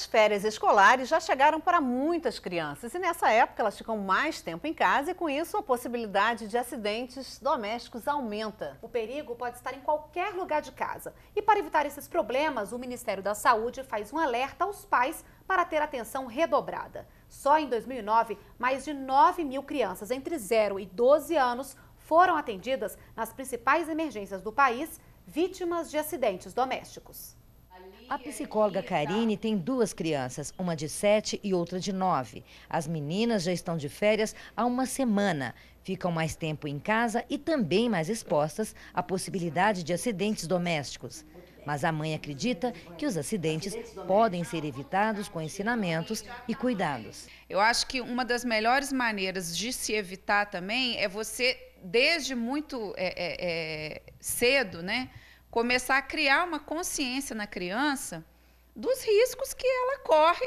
As férias escolares já chegaram para muitas crianças e nessa época elas ficam mais tempo em casa e com isso a possibilidade de acidentes domésticos aumenta. O perigo pode estar em qualquer lugar de casa. E para evitar esses problemas, o Ministério da Saúde faz um alerta aos pais para ter atenção redobrada. Só em 2009, mais de 9 mil crianças entre 0 e 12 anos foram atendidas nas principais emergências do país, vítimas de acidentes domésticos. A psicóloga Karine tem duas crianças, uma de 7 e outra de 9. As meninas já estão de férias há uma semana. Ficam mais tempo em casa e também mais expostas à possibilidade de acidentes domésticos. Mas a mãe acredita que os acidentes podem ser evitados com ensinamentos e cuidados. Eu acho que uma das melhores maneiras de se evitar também é você, desde muito é, é, é cedo, né? começar a criar uma consciência na criança dos riscos que ela corre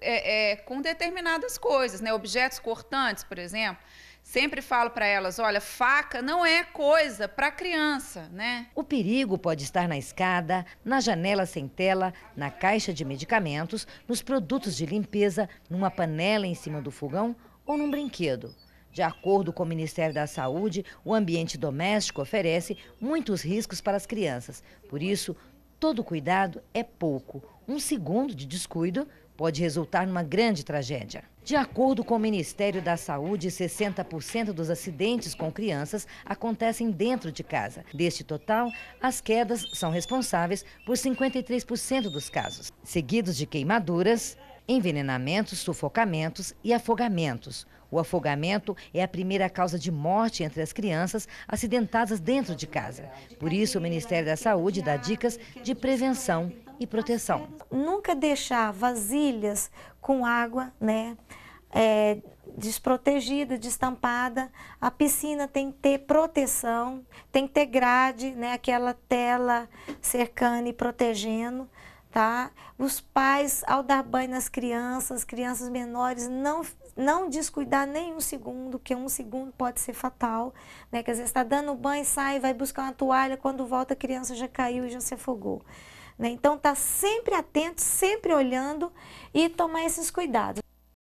é, é, com determinadas coisas, né? Objetos cortantes, por exemplo. Sempre falo para elas, olha, faca não é coisa para criança, né? O perigo pode estar na escada, na janela sem tela, na caixa de medicamentos, nos produtos de limpeza, numa panela em cima do fogão ou num brinquedo. De acordo com o Ministério da Saúde, o ambiente doméstico oferece muitos riscos para as crianças. Por isso, todo cuidado é pouco. Um segundo de descuido pode resultar numa grande tragédia. De acordo com o Ministério da Saúde, 60% dos acidentes com crianças acontecem dentro de casa. Deste total, as quedas são responsáveis por 53% dos casos, seguidos de queimaduras envenenamentos, sufocamentos e afogamentos. O afogamento é a primeira causa de morte entre as crianças acidentadas dentro de casa. Por isso, o Ministério da Saúde dá dicas de prevenção e proteção. Nunca deixar vasilhas com água, né? É, desprotegida, destampada. A piscina tem que ter proteção, tem que ter grade, né? aquela tela cercando e protegendo tá? Os pais, ao dar banho nas crianças, crianças menores, não, não descuidar nem um segundo, porque um segundo pode ser fatal, né? Que às vezes está dando banho, sai, vai buscar uma toalha, quando volta a criança já caiu e já se afogou. Né? Então, tá sempre atento, sempre olhando e tomar esses cuidados.